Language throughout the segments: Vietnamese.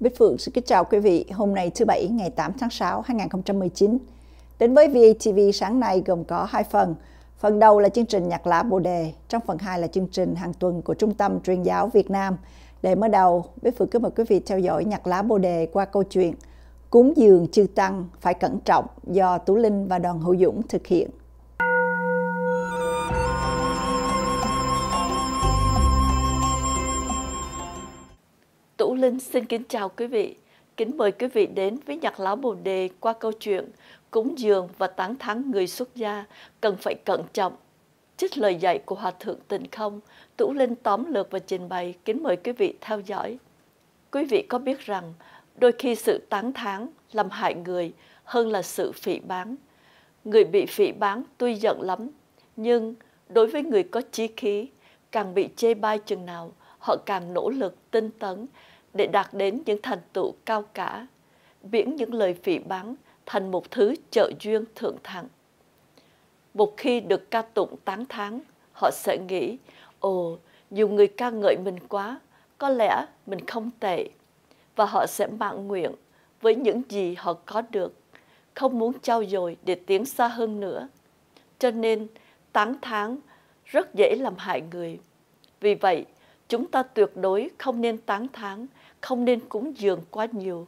Bích Phượng xin kính chào quý vị. Hôm nay thứ Bảy ngày 8 tháng 6 2019. Đến với VATV sáng nay gồm có hai phần. Phần đầu là chương trình nhạc lá bồ đề, trong phần 2 là chương trình hàng tuần của Trung tâm Truyền giáo Việt Nam. Để mở đầu, Bích Phượng kính mời quý vị theo dõi nhạc lá bồ đề qua câu chuyện Cúng dường chư tăng phải cẩn trọng do Tú Linh và đoàn hữu dũng thực hiện. Tủ Linh xin kính chào quý vị. Kính mời quý vị đến với nhạc lão Bồ Đề qua câu chuyện Cúng dường và tán thắng người xuất gia cần phải cẩn trọng. Trích lời dạy của Hòa Thượng Tịnh Không, Tủ Linh tóm lược và trình bày. Kính mời quý vị theo dõi. Quý vị có biết rằng đôi khi sự tán thán làm hại người hơn là sự phỉ báng. Người bị phỉ báng tuy giận lắm, nhưng đối với người có chí khí, càng bị chê bai chừng nào, họ càng nỗ lực tinh tấn để đạt đến những thành tựu cao cả, biến những lời phỉ báng thành một thứ trợ duyên thượng thặng. Một khi được ca tụng tán thán, họ sẽ nghĩ, ồ, nhiều người ca ngợi mình quá, có lẽ mình không tệ. Và họ sẽ mạng nguyện với những gì họ có được, không muốn trao dồi để tiến xa hơn nữa. Cho nên, tán thán rất dễ làm hại người. Vì vậy, chúng ta tuyệt đối không nên tán thán, không nên cúng dường quá nhiều,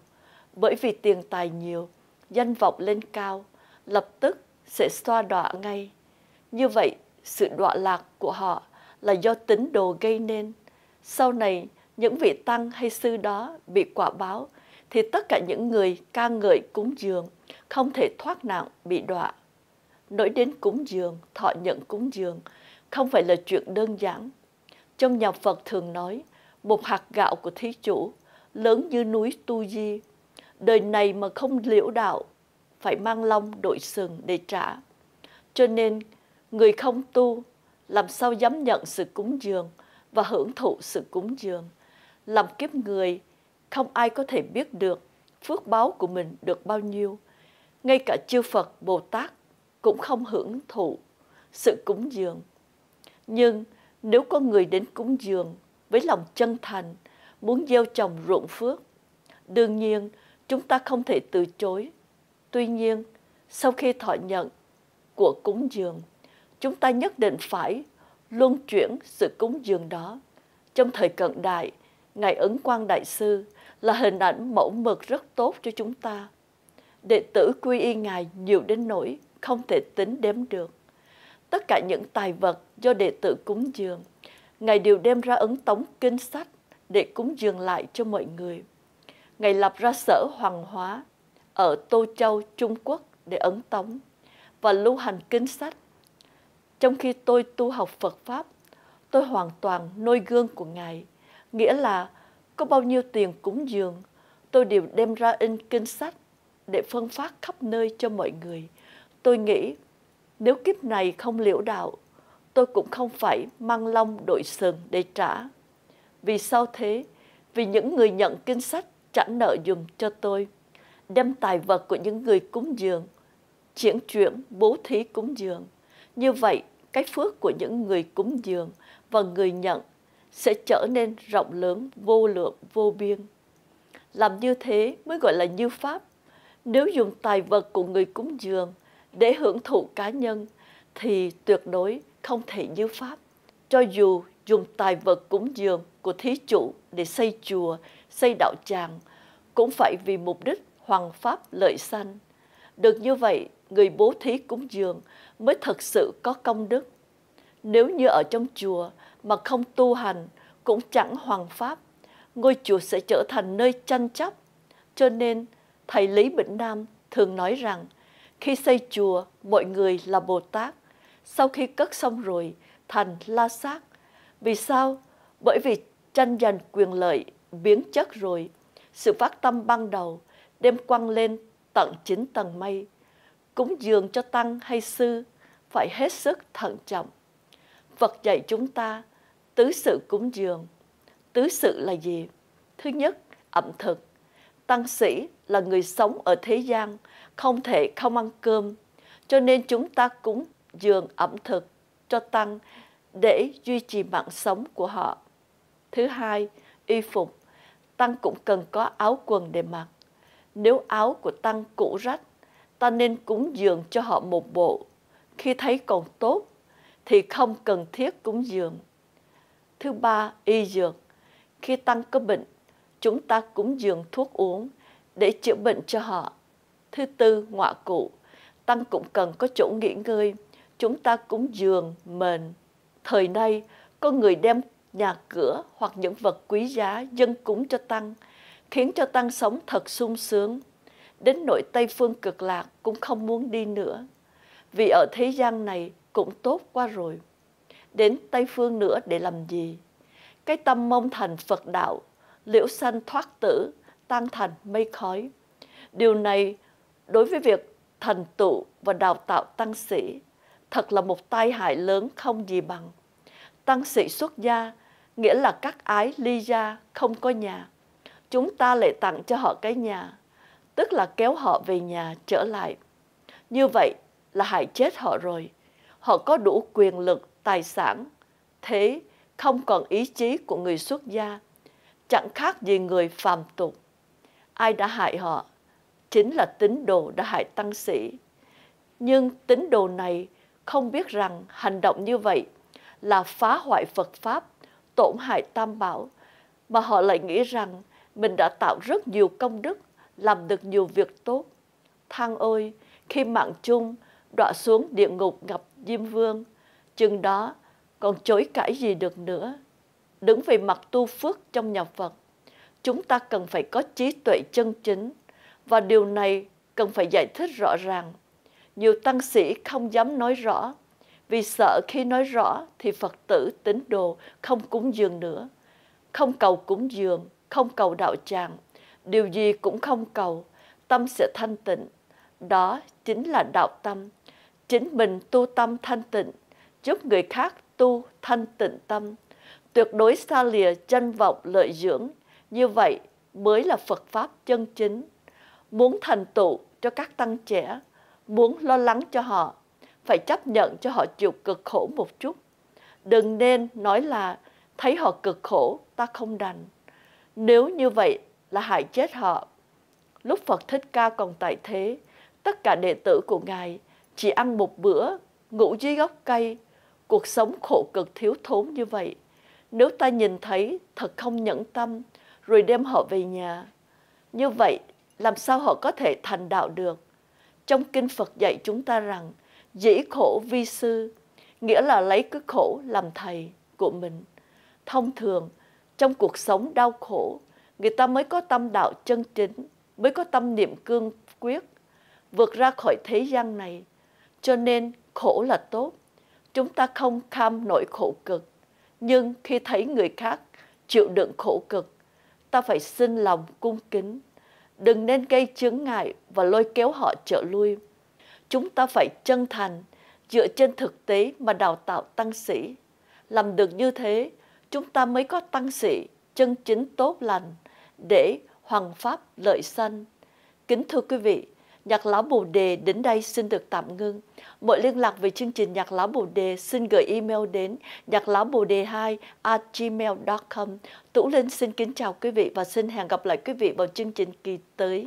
bởi vì tiền tài nhiều, danh vọng lên cao, lập tức sẽ xoa đọa ngay. Như vậy, sự đọa lạc của họ là do tín đồ gây nên. Sau này, những vị tăng hay sư đó bị quả báo, thì tất cả những người ca ngợi cúng dường không thể thoát nạn bị đọa. Nói đến cúng dường, thọ nhận cúng dường, không phải là chuyện đơn giản trong nhà Phật thường nói, một hạt gạo của Thí Chủ lớn như núi Tu Di. Đời này mà không liễu đạo, phải mang long đội sừng để trả. Cho nên, người không tu, làm sao dám nhận sự cúng dường và hưởng thụ sự cúng dường. Làm kiếp người, không ai có thể biết được phước báo của mình được bao nhiêu. Ngay cả chư Phật, Bồ Tát cũng không hưởng thụ sự cúng dường. Nhưng nếu có người đến cúng dường với lòng chân thành, muốn gieo trồng ruộng phước, đương nhiên chúng ta không thể từ chối. Tuy nhiên, sau khi thọ nhận của cúng dường, chúng ta nhất định phải luân chuyển sự cúng dường đó. Trong thời cận đại, Ngài Ấn Quang Đại Sư là hình ảnh mẫu mực rất tốt cho chúng ta. Đệ tử quy y Ngài nhiều đến nỗi không thể tính đếm được tất cả những tài vật do đệ tử cúng dường. Ngài đều đem ra ấn tống kinh sách để cúng dường lại cho mọi người. Ngài lập ra sở hoàng hóa ở Tô Châu, Trung Quốc để ấn tống và lưu hành kinh sách. Trong khi tôi tu học Phật Pháp, tôi hoàn toàn noi gương của Ngài, nghĩa là có bao nhiêu tiền cúng dường, tôi đều đem ra in kinh sách để phân phát khắp nơi cho mọi người. Tôi nghĩ nếu kiếp này không liễu đạo, tôi cũng không phải mang long đội sừng để trả. Vì sao thế? Vì những người nhận kinh sách trả nợ dùm cho tôi, đem tài vật của những người cúng dường, chuyển chuyển bố thí cúng dường. Như vậy, cái phước của những người cúng dường và người nhận sẽ trở nên rộng lớn, vô lượng, vô biên. Làm như thế mới gọi là như pháp. Nếu dùng tài vật của người cúng dường để hưởng thụ cá nhân thì tuyệt đối không thể như pháp cho dù dùng tài vật cúng dường của thí chủ để xây chùa xây đạo tràng cũng phải vì mục đích hoàng pháp lợi sanh được như vậy người bố thí cúng dường mới thật sự có công đức nếu như ở trong chùa mà không tu hành cũng chẳng hoàng pháp ngôi chùa sẽ trở thành nơi tranh chấp cho nên thầy lý bỉnh nam thường nói rằng khi xây chùa, mọi người là Bồ Tát. Sau khi cất xong rồi, thành la sát. Vì sao? Bởi vì tranh giành quyền lợi, biến chất rồi. Sự phát tâm ban đầu, đem quăng lên tận chín tầng mây. Cúng dường cho tăng hay sư, phải hết sức thận trọng. Phật dạy chúng ta tứ sự cúng dường. Tứ sự là gì? Thứ nhất, ẩm thực tăng sĩ là người sống ở thế gian, không thể không ăn cơm, cho nên chúng ta cúng dường ẩm thực cho tăng để duy trì mạng sống của họ. Thứ hai, y phục. Tăng cũng cần có áo quần để mặc. Nếu áo của tăng cũ rách, ta nên cúng dường cho họ một bộ. Khi thấy còn tốt, thì không cần thiết cúng dường. Thứ ba, y dược. Khi tăng có bệnh, chúng ta cúng dường thuốc uống để chữa bệnh cho họ. Thứ tư, ngọa cụ. Tăng cũng cần có chỗ nghỉ ngơi. Chúng ta cúng dường, mền. Thời nay, có người đem nhà cửa hoặc những vật quý giá dân cúng cho Tăng, khiến cho Tăng sống thật sung sướng. Đến nội Tây Phương cực lạc cũng không muốn đi nữa, vì ở thế gian này cũng tốt quá rồi. Đến Tây Phương nữa để làm gì? Cái tâm mong thành Phật đạo liễu sanh thoát tử, tan thành mây khói. Điều này đối với việc thành tụ và đào tạo tăng sĩ thật là một tai hại lớn không gì bằng. Tăng sĩ xuất gia nghĩa là các ái ly gia không có nhà. Chúng ta lại tặng cho họ cái nhà, tức là kéo họ về nhà trở lại. Như vậy là hại chết họ rồi. Họ có đủ quyền lực, tài sản, thế không còn ý chí của người xuất gia chẳng khác gì người phàm tục. Ai đã hại họ? Chính là tín đồ đã hại tăng sĩ. Nhưng tín đồ này không biết rằng hành động như vậy là phá hoại Phật Pháp, tổn hại Tam Bảo, mà họ lại nghĩ rằng mình đã tạo rất nhiều công đức, làm được nhiều việc tốt. Thang ơi, khi mạng chung đọa xuống địa ngục ngập Diêm Vương, chừng đó còn chối cãi gì được nữa đứng về mặt tu phước trong nhà Phật, chúng ta cần phải có trí tuệ chân chính và điều này cần phải giải thích rõ ràng. Nhiều tăng sĩ không dám nói rõ vì sợ khi nói rõ thì Phật tử tín đồ không cúng dường nữa, không cầu cúng dường, không cầu đạo tràng, điều gì cũng không cầu, tâm sẽ thanh tịnh. Đó chính là đạo tâm. Chính mình tu tâm thanh tịnh, giúp người khác tu thanh tịnh tâm tuyệt đối xa lìa chân vọng lợi dưỡng, như vậy mới là Phật Pháp chân chính. Muốn thành tựu cho các tăng trẻ, muốn lo lắng cho họ, phải chấp nhận cho họ chịu cực khổ một chút. Đừng nên nói là thấy họ cực khổ, ta không đành. Nếu như vậy là hại chết họ. Lúc Phật Thích Ca còn tại thế, tất cả đệ tử của Ngài chỉ ăn một bữa, ngủ dưới gốc cây. Cuộc sống khổ cực thiếu thốn như vậy nếu ta nhìn thấy thật không nhẫn tâm rồi đem họ về nhà, như vậy làm sao họ có thể thành đạo được? Trong kinh Phật dạy chúng ta rằng dĩ khổ vi sư, nghĩa là lấy cái khổ làm thầy của mình. Thông thường, trong cuộc sống đau khổ, người ta mới có tâm đạo chân chính, mới có tâm niệm cương quyết, vượt ra khỏi thế gian này. Cho nên khổ là tốt, chúng ta không kham nỗi khổ cực, nhưng khi thấy người khác chịu đựng khổ cực, ta phải xin lòng cung kính, đừng nên gây chướng ngại và lôi kéo họ trở lui. Chúng ta phải chân thành, dựa trên thực tế mà đào tạo tăng sĩ. Làm được như thế, chúng ta mới có tăng sĩ chân chính tốt lành để hoàng pháp lợi sanh. Kính thưa quý vị, Nhạc Lá Bồ Đề đến đây xin được tạm ngưng. Mọi liên lạc về chương trình Nhạc Lá Bồ Đề xin gửi email đến nhạc lão bồ đề 2 gmail.com. Tủ Linh xin kính chào quý vị và xin hẹn gặp lại quý vị vào chương trình kỳ tới.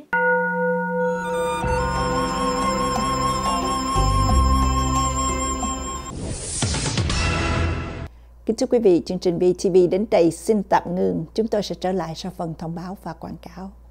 Kính chúc quý vị chương trình BTV đến đây xin tạm ngưng. Chúng tôi sẽ trở lại sau phần thông báo và quảng cáo.